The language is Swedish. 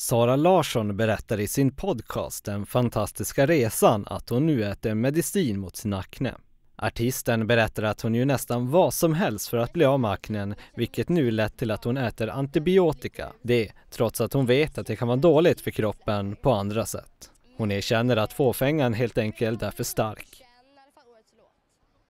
Sara Larsson berättar i sin podcast Den fantastiska resan att hon nu äter medicin mot sin akne. Artisten berättar att hon gör nästan vad som helst för att bli av med aknen, vilket nu lett till att hon äter antibiotika. Det trots att hon vet att det kan vara dåligt för kroppen på andra sätt. Hon erkänner att fåfängan helt enkelt är för stark.